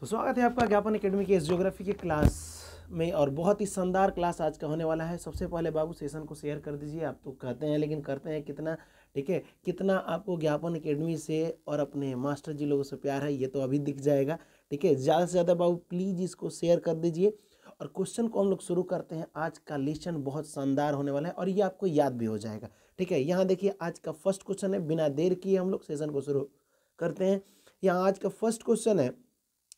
तो स्वागत है आपका ज्ञापन एकेडमी के इस ज्योग्राफी के क्लास में और बहुत ही शानदार क्लास आज का होने वाला है सबसे पहले बाबू सेशन को शेयर कर दीजिए आप तो कहते हैं लेकिन करते हैं कितना ठीक है कितना आपको ज्ञापन एकेडमी से और अपने मास्टर जी लोगों से प्यार है ये तो अभी दिख जाएगा ठीक है ज़्यादा से ज़्यादा बाबू प्लीज़ इसको शेयर कर दीजिए और क्वेश्चन को हम लोग शुरू करते हैं आज का लेसन बहुत शानदार होने वाला है और ये आपको याद भी हो जाएगा ठीक है यहाँ देखिए आज का फर्स्ट क्वेश्चन है बिना देर किए हम लोग सेशन को शुरू करते हैं यहाँ आज का फर्स्ट क्वेश्चन है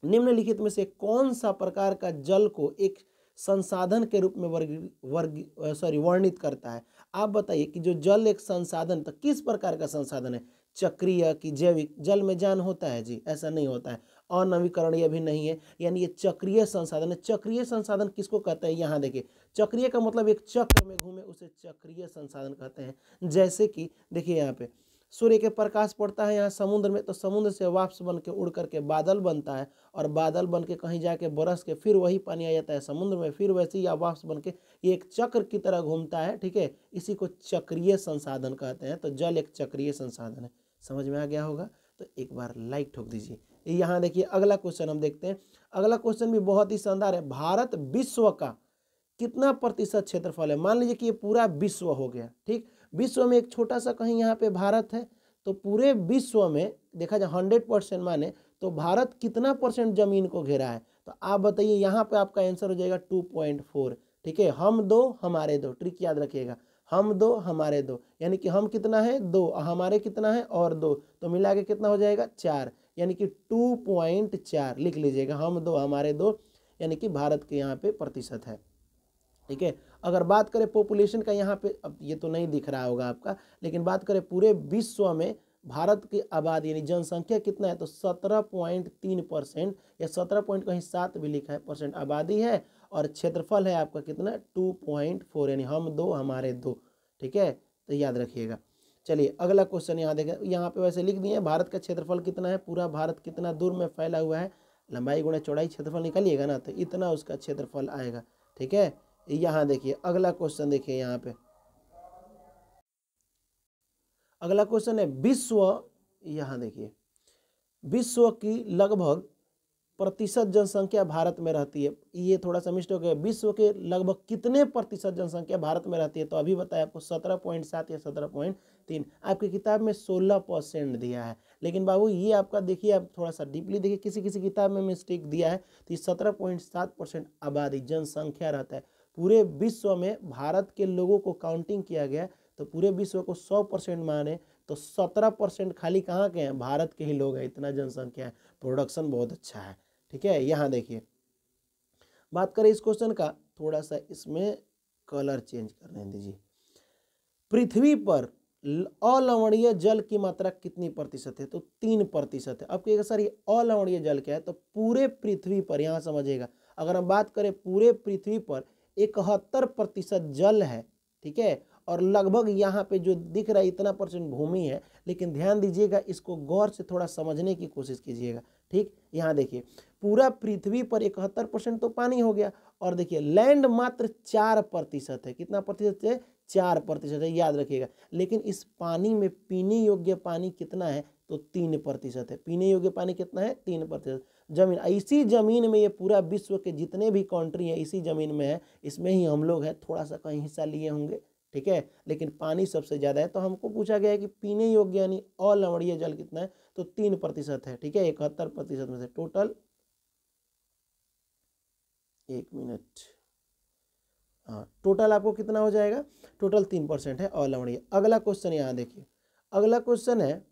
निम्नलिखित में से कौन सा प्रकार का जल को एक संसाधन के रूप में वर्ग वर्ग सॉरी वर्णित करता है आप बताइए कि जो जल एक संसाधन तो किस प्रकार का संसाधन है चक्रीय कि जैविक जल में जान होता है जी ऐसा नहीं होता है यह भी नहीं है यानी ये चक्रीय संसाधन है चक्रीय संसाधन किसको कहते हैं यहाँ देखिए चक्रीय का मतलब एक चक्र में घूमे उसे चक्रीय संसाधन कहते हैं जैसे कि देखिए यहाँ पे सूर्य के प्रकाश पड़ता है यहाँ समुद्र में तो समुद्र से वापस बन के उड़ करके बादल बनता है और बादल बन के कहीं जाके बरस के फिर वही पानी आ जाता है समुद्र में फिर वैसे ही वापस बन के ये एक चक्र की तरह घूमता है ठीक है इसी को चक्रीय संसाधन कहते हैं तो जल एक चक्रीय संसाधन है समझ में आ गया होगा तो एक बार लाइक ठोक दीजिए यहाँ देखिए अगला क्वेश्चन हम देखते हैं अगला क्वेश्चन भी बहुत ही शानदार है भारत विश्व का कितना प्रतिशत क्षेत्रफल है मान लीजिए कि ये पूरा विश्व हो गया ठीक विश्व में एक छोटा सा कहीं यहाँ पे भारत है तो पूरे विश्व में देखा जाए हंड्रेड परसेंट माने तो भारत कितना परसेंट जमीन को घेरा है तो आप बताइए यहाँ पे आपका आंसर हो जाएगा टू पॉइंट फोर ठीक है हम दो हमारे दो ट्रिक याद रखिएगा हम दो हमारे दो यानी कि हम कितना है दो हमारे कितना है और दो तो मिला के कितना हो जाएगा चार यानी कि टू पॉइंट चार लिख लीजिएगा हम दो हमारे दो यानी कि भारत के यहाँ पे प्रतिशत है ठीक है अगर बात करें पॉपुलेशन का यहाँ पे अब ये तो नहीं दिख रहा होगा आपका लेकिन बात करें पूरे विश्व में भारत की आबादी यानी जनसंख्या कितना है तो सत्रह पॉइंट तीन परसेंट या सत्रह पॉइंट कहीं सात भी लिखा है परसेंट आबादी है और क्षेत्रफल है आपका कितना टू पॉइंट फोर यानी हम दो हमारे दो ठीक है तो याद रखिएगा चलिए अगला क्वेश्चन यहाँ देखें यहाँ पे वैसे लिख दिए भारत का क्षेत्रफल कितना है पूरा भारत कितना दूर में फैला हुआ है लंबाई गुणा चौड़ाई क्षेत्रफल निकालिएगा ना तो इतना उसका क्षेत्रफल आएगा ठीक है यहाँ देखिए अगला क्वेश्चन देखिए यहाँ पे अगला क्वेश्चन है विश्व यहाँ देखिए विश्व की लगभग प्रतिशत जनसंख्या भारत में रहती है ये थोड़ा सा मिस्टेक है विश्व के लगभग कितने प्रतिशत जनसंख्या भारत में रहती है तो अभी बताया आपको सत्रह पॉइंट सात या सत्रह पॉइंट तीन आपकी किताब में सोलह परसेंट दिया है लेकिन बाबू ये आपका देखिए आप थोड़ा सा डीपली देखिए किसी किसी किताब में मिस्टेक दिया है तो ये सत्रह पॉइंट सात परसेंट आबादी जनसंख्या रहता है पूरे विश्व में भारत के लोगों को काउंटिंग किया गया तो पूरे विश्व को सौ परसेंट माने तो सत्रह परसेंट खाली कहाँ के हैं भारत के ही लोग हैं इतना जनसंख्या है प्रोडक्शन बहुत अच्छा है ठीक है यहाँ देखिए बात करें इस क्वेश्चन का थोड़ा सा इसमें कलर चेंज करने दीजिए पृथ्वी पर अलवणीय जल की मात्रा कितनी प्रतिशत है तो तीन प्रतिशत है अब कहिएगा सर ये अलवणीय जल क्या है तो पूरे पृथ्वी पर यहाँ समझिएगा अगर हम बात करें पूरे पृथ्वी पर इकहत्तर प्रतिशत जल है ठीक है और लगभग यहाँ पे जो दिख रहा है इतना परसेंट भूमि है लेकिन ध्यान दीजिएगा इसको गौर से थोड़ा समझने की कोशिश कीजिएगा ठीक यहाँ देखिए पूरा पृथ्वी पर इकहत्तर परसेंट तो पानी हो गया और देखिए लैंड मात्र चार प्रतिशत है कितना प्रतिशत है चार प्रतिशत है याद रखिएगा लेकिन इस पानी में पीने योग्य पानी कितना है तो तीन प्रतिशत है पीने योग्य पानी कितना है तीन प्रतिशत ज़मीन इसी ज़मीन में ये पूरा विश्व के जितने भी कंट्री हैं इसी ज़मीन में है इसमें ही हम लोग हैं थोड़ा सा कहीं हिस्सा लिए होंगे ठीक है लेकिन पानी सबसे ज़्यादा है तो हमको पूछा गया है कि पीने योग्य यानी अलवणीय जल कितना है तो तीन प्रतिशत है ठीक है इकहत्तर प्रतिशत में से टोटल एक मिनट हाँ टोटल आपको कितना हो जाएगा टोटल तीन परसेंट है अलवणीय अगला क्वेश्चन यहाँ देखिए अगला क्वेश्चन है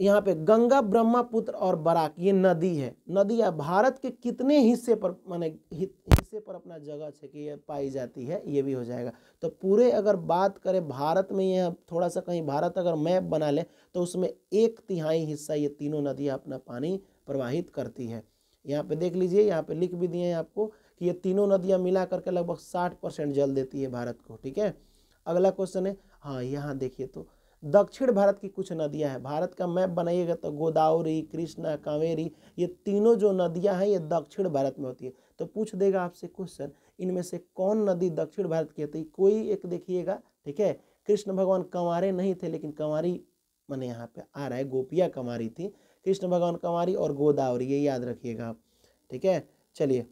यहाँ पे गंगा ब्रह्मपुत्र और बराक ये नदी है नदी है भारत के कितने हिस्से पर माने हिस्से पर अपना जगह है कि ये पाई जाती है ये भी हो जाएगा तो पूरे अगर बात करें भारत में यह थोड़ा सा कहीं भारत अगर मैप बना लें तो उसमें एक तिहाई हिस्सा ये तीनों नदियाँ अपना पानी प्रवाहित करती है यहाँ पे देख लीजिए यहाँ पे लिख भी दिए हैं आपको कि ये तीनों नदियाँ मिला करके लगभग साठ परसेंट जल देती है भारत को ठीक है अगला क्वेश्चन है हाँ यहाँ देखिए तो दक्षिण भारत की कुछ नदियां हैं भारत का मैप बनाइएगा तो गोदावरी कृष्णा कावेरी ये तीनों जो नदियां हैं ये दक्षिण भारत में होती है तो पूछ देगा आपसे क्वेश्चन इनमें से कौन नदी दक्षिण भारत की होती है कोई एक देखिएगा ठीक है कृष्ण भगवान कंवारे नहीं थे लेकिन कंवारी मैंने यहाँ पे आ रहा है गोपिया कंवारी थी कृष्ण भगवान कंवारी और गोदावरी ये याद रखिएगा आप ठीक है चलिए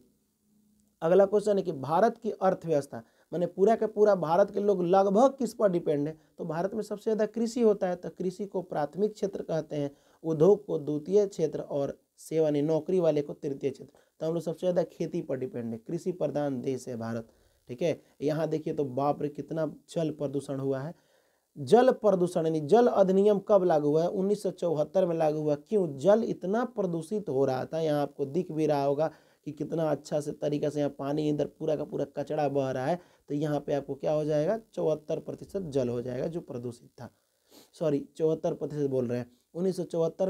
अगला क्वेश्चन है कि भारत की अर्थव्यवस्था मैंने पूरा का पूरा भारत के लोग लगभग किस पर डिपेंड है तो भारत में सबसे ज़्यादा कृषि होता है तो कृषि को प्राथमिक क्षेत्र कहते हैं उद्योग को द्वितीय क्षेत्र और सेवा ने नौकरी वाले को तृतीय क्षेत्र तो हम लोग सबसे ज़्यादा खेती पर डिपेंड है कृषि प्रधान देश है भारत ठीक है यहाँ देखिए तो बाप रे कितना जल प्रदूषण हुआ है जल प्रदूषण यानी जल अधिनियम कब लागू हुआ है उन्नीस में लागू हुआ क्यों जल इतना प्रदूषित हो रहा था यहाँ आपको दिख भी रहा होगा कि कितना अच्छा से तरीके से यहाँ पानी इधर पूरा का पूरा कचड़ा बह रहा है तो यहाँ पे आपको क्या हो जाएगा चौहत्तर प्रतिशत जल हो जाएगा जो प्रदूषित था सॉरी चौहत्तर प्रतिशत बोल रहे हैं उन्नीस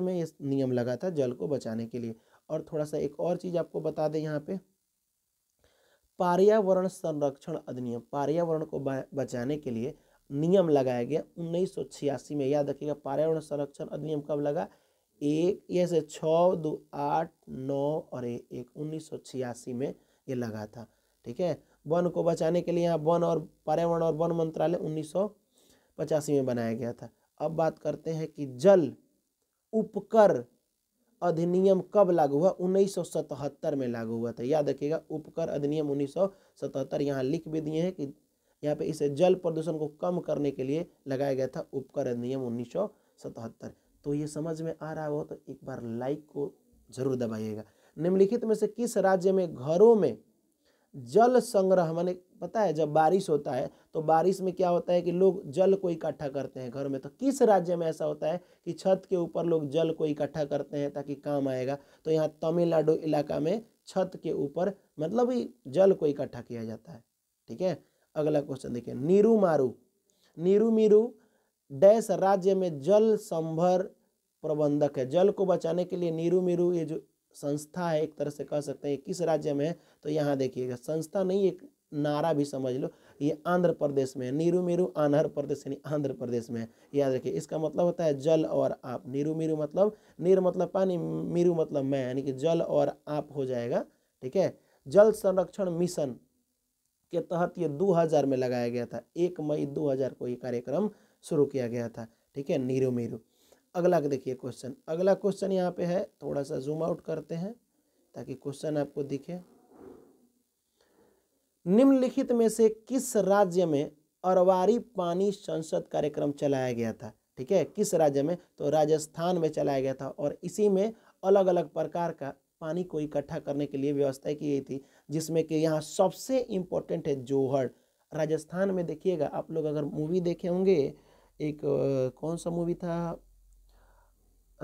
में ये नियम लगा था जल को बचाने के लिए और थोड़ा सा एक और चीज़ आपको बता दें यहाँ पे पर्यावरण संरक्षण अधिनियम पर्यावरण को बचाने के लिए नियम लगाया गया उन्नीस में याद रखिएगा पर्यावरण संरक्षण अधिनियम कब लगा एक ये से छः दो आठ नौ और ए, एक उन्नीस सौ छियासी में ये लगा था ठीक है वन को बचाने के लिए यहाँ वन और पर्यावरण और वन मंत्रालय उन्नीस सौ पचासी में बनाया गया था अब बात करते हैं कि जल उपकर अधिनियम कब लागू हुआ सतहत्तर में लागू हुआ था याद रखिएगा उपकर अधिनियम उन्नीस सतहत्तर यहाँ लिख भी दिए हैं कि यहाँ पे इसे जल प्रदूषण को कम करने के लिए लगाया गया था उपकर अधिनियम सतहत्तर तो ये समझ में आ रहा हो तो एक बार लाइक को जरूर दबाइएगा निम्नलिखित में से किस राज्य में घरों में जल संग्रह मैंने पता है जब बारिश होता है तो बारिश में क्या होता है कि लोग जल को इकट्ठा करते हैं घर में तो किस राज्य में ऐसा होता है कि छत के ऊपर लोग जल को इकट्ठा करते हैं ताकि काम आएगा तो यहाँ तमिलनाडु इलाका में छत के ऊपर मतलब ही जल को इकट्ठा किया जाता है ठीक है अगला क्वेश्चन देखिए नीरू मारू नीरू मीरू डैश राज्य में जल संभर प्रबंधक है जल को बचाने के लिए नीरू मीरू ये जो संस्था है एक तरह से कह सकते हैं किस राज्य में है तो यहाँ देखिएगा संस्था नहीं एक नारा भी समझ लो ये आंध्र प्रदेश में है नीरू मीरू आंध्र प्रदेश यानी आंध्र प्रदेश में है याद रखिए इसका मतलब होता है जल और आप नीरू मीरू मतलब नीर मतलब पानी मीरू मतलब मैं यानी कि जल और आप हो जाएगा ठीक है जल संरक्षण मिशन के तहत ये 2000 में लगाया गया था एक मई 2000 को ये कार्यक्रम शुरू किया गया था ठीक है नीरू मीरू अगला देखिए क्वेश्चन अगला क्वेश्चन यहाँ पे है थोड़ा सा जूम आउट करते हैं ताकि क्वेश्चन आपको दिखे निम्नलिखित में से किस राज्य में अरवारी पानी संसद कार्यक्रम चलाया गया था ठीक है किस राज्य में तो राजस्थान में चलाया गया था और इसी में अलग अलग प्रकार का पानी को इकट्ठा करने के लिए व्यवस्था की गई थी जिसमें कि यहाँ सबसे इम्पोर्टेंट है जोहर राजस्थान में देखिएगा आप लोग अगर मूवी देखे होंगे एक कौन सा मूवी था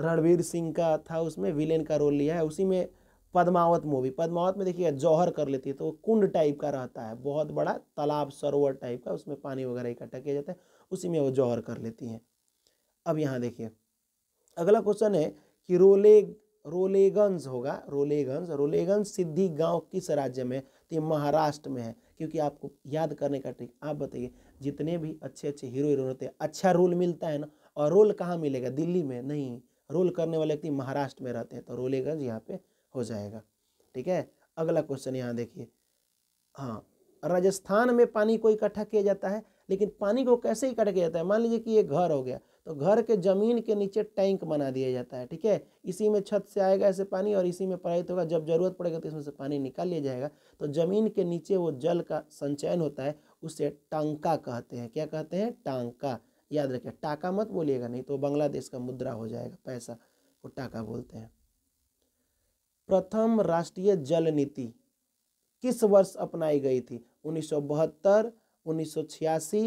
रणवीर सिंह का था उसमें विलेन का रोल लिया है उसी में पद्मावत मूवी पद्मावत में देखिए जौहर कर लेती है तो कुंड टाइप का रहता है बहुत बड़ा तालाब सरोवर टाइप का उसमें पानी वगैरह इकट्ठा किया जाता है उसी में वो जौहर कर लेती हैं अब यहाँ देखिए अगला क्वेश्चन है कि रोले रोलेगंज होगा रोलेगंज रोलेगंज सिद्धि गांव किस राज्य में तो ये महाराष्ट्र में है क्योंकि आपको याद करने का ट्रिक आप बताइए जितने भी अच्छे अच्छे हीरो हीरोइन होते हैं अच्छा रोल मिलता है ना और रोल कहाँ मिलेगा दिल्ली में नहीं रोल करने वाले व्यक्ति महाराष्ट्र में रहते हैं तो रोलेगंज यहाँ पे हो जाएगा ठीक है अगला क्वेश्चन यहाँ देखिए हाँ राजस्थान में पानी को इकट्ठा किया जाता है लेकिन पानी को कैसे इकट्ठा किया जाता है मान लीजिए कि ये घर हो गया तो घर के ज़मीन के नीचे टैंक बना दिया जाता है ठीक है इसी में छत से आएगा ऐसे पानी और इसी में प्रवाहित होगा जब ज़रूरत पड़ेगा तो इसमें से पानी निकाल लिया जाएगा तो ज़मीन के नीचे वो जल का संचयन होता है उसे टांका कहते हैं क्या कहते हैं टांका याद रखिए टाका मत बोलिएगा नहीं तो बांग्लादेश का मुद्रा हो जाएगा पैसा वो टाका बोलते हैं प्रथम राष्ट्रीय जल नीति किस वर्ष अपनाई गई थी उन्नीस सौ बहत्तर उन्नीस सौ छियासी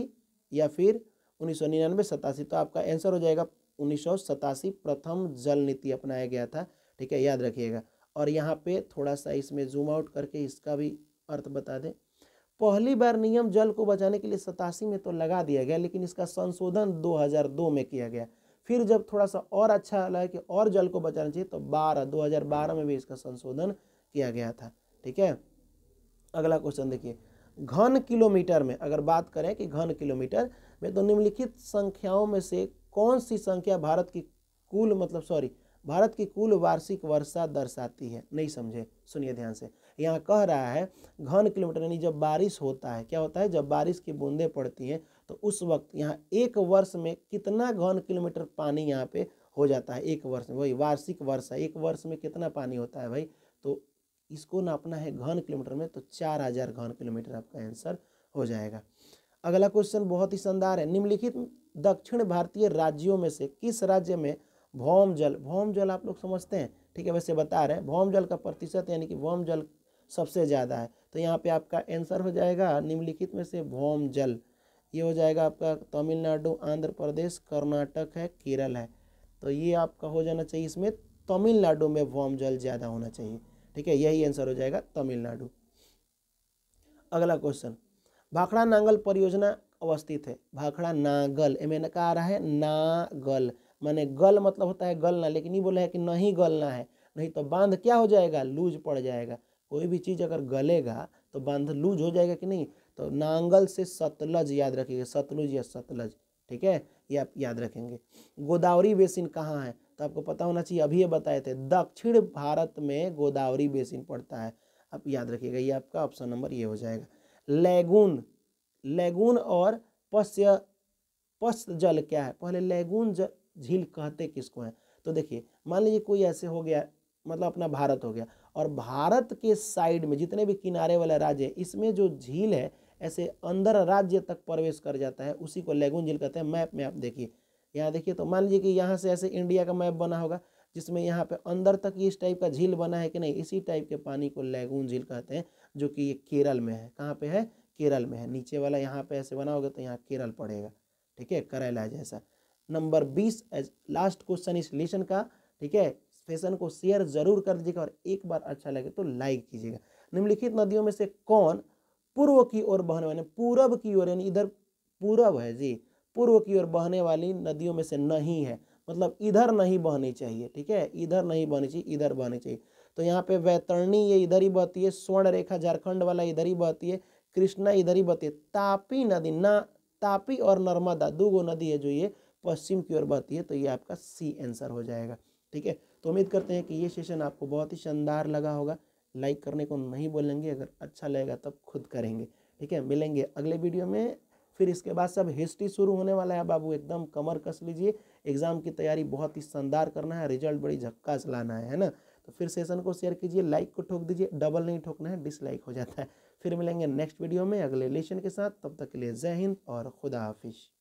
या फिर उन्नीस सौ निन्यानवे सतासी तो आपका आंसर हो जाएगा उन्नीस सौ सतासी प्रथम जल नीति अपनाया गया था ठीक है याद रखिएगा और यहाँ पे थोड़ा सा इसमें जूम आउट करके इसका भी अर्थ बता दें पहली बार नियम जल को बचाने के लिए सतासी में तो लगा दिया गया लेकिन इसका संशोधन 2002 में किया गया फिर जब थोड़ा सा और अच्छा लगा कि और जल को बचाना चाहिए तो 12 2012 में भी इसका संशोधन किया गया था ठीक है अगला क्वेश्चन देखिए घन किलोमीटर में अगर बात करें कि घन किलोमीटर वे तो निम्नलिखित संख्याओं में से कौन सी संख्या भारत की कुल मतलब सॉरी भारत की कुल वार्षिक वर्षा दर्शाती है नहीं समझे सुनिए ध्यान से यहाँ कह रहा है घन किलोमीटर यानी जब बारिश होता है क्या होता है जब बारिश की बूंदें पड़ती हैं तो उस वक्त यहाँ एक वर्ष में कितना घन किलोमीटर पानी यहाँ पे हो जाता है एक वर्ष में वही वार्षिक वर्षा एक वर्ष में कितना पानी होता है भाई तो इसको नापना है घन किलोमीटर में तो चार हज़ार घन किलोमीटर आपका आंसर हो जाएगा अगला क्वेश्चन बहुत ही शानदार है निम्नलिखित दक्षिण भारतीय राज्यों में से किस राज्य में भौम जल भौम जल आप लोग समझते हैं ठीक है वैसे बता रहे हैं भौम जल का प्रतिशत यानी कि भौम जल सबसे ज़्यादा है तो यहाँ पे आपका आंसर हो जाएगा निम्नलिखित में से भौम जल ये हो जाएगा आपका तमिलनाडु आंध्र प्रदेश कर्नाटक है केरल है तो ये आपका हो जाना चाहिए इसमें तमिलनाडु में भौम जल ज़्यादा होना चाहिए ठीक है यही आंसर हो जाएगा तमिलनाडु अगला क्वेश्चन भाखड़ा नांगल परियोजना अवस्थित है भाखड़ा नागल एम मैंने आ रहा है नागल माने गल मतलब होता है गलना लेकिन ये बोला है कि नहीं गलना है नहीं तो बांध क्या हो जाएगा लूज पड़ जाएगा कोई भी चीज़ अगर गलेगा तो बांध लूज हो जाएगा कि नहीं तो नांगल से सतलज याद रखिएगा सतलुज या सतलज ठीक है ये आप याद रखेंगे गोदावरी बेसिन कहाँ है तो आपको पता होना चाहिए अभी ये बताए थे दक्षिण भारत में गोदावरी बेसिन पड़ता है आप याद रखिएगा ये आपका ऑप्शन नंबर ये हो जाएगा लैगून लैगून और पश्य पश्च जल क्या है पहले लैगून झील कहते किसको हैं तो देखिए मान लीजिए कोई ऐसे हो गया मतलब अपना भारत हो गया और भारत के साइड में जितने भी किनारे वाला राज्य है इसमें जो झील है ऐसे अंदर राज्य तक प्रवेश कर जाता है उसी को लैगून झील कहते हैं मैप में आप देखिए यहाँ देखिए तो मान लीजिए कि यहाँ से ऐसे इंडिया का मैप बना होगा जिसमें यहाँ पे अंदर तक इस टाइप का झील बना है कि नहीं इसी टाइप के पानी को लैगून झील कहते हैं जो कि ये केरल में है कहाँ पे है केरल में है नीचे वाला यहाँ पे ऐसे बना होगा तो यहाँ केरल पड़ेगा ठीक है करेला जैसा नंबर बीस एज लास्ट क्वेश्चन इस लेसन का ठीक है सेशन को शेयर जरूर कर दीजिएगा और एक बार अच्छा लगे तो लाइक कीजिएगा निम्नलिखित नदियों में से कौन पूर्व की ओर बहने वाले पूरब की ओर यानी इधर पूरब है जी पूर्व की ओर बहने वाली नदियों में से नहीं है मतलब इधर नहीं बहनी चाहिए ठीक है इधर नहीं बहनी चाहिए इधर बहनी चाहिए तो यहाँ पे वैतरणी ये इधर ही बहती है स्वर्ण रेखा झारखंड वाला इधर ही बहती है कृष्णा इधर ही बहती है तापी नदी ना तापी और नर्मदा दो गो नदी है जो ये पश्चिम की ओर बहती है तो ये आपका सी आंसर हो जाएगा ठीक है तो उम्मीद करते हैं कि ये सेशन आपको बहुत ही शानदार लगा होगा लाइक करने को नहीं बोलेंगे अगर अच्छा लगेगा तब खुद करेंगे ठीक है मिलेंगे अगले वीडियो में फिर इसके बाद सब हिस्ट्री शुरू होने वाला है बाबू एकदम कमर कस लीजिए एग्जाम की तैयारी बहुत ही शानदार करना है रिजल्ट बड़ी झक्का लाना है है ना तो फिर सेशन को शेयर कीजिए लाइक को ठोक दीजिए डबल नहीं ठोकना है डिसलाइक हो जाता है फिर मिलेंगे नेक्स्ट वीडियो में अगले लेशन के साथ तब तक के लिए जय हिंद और खुदा हाफिज़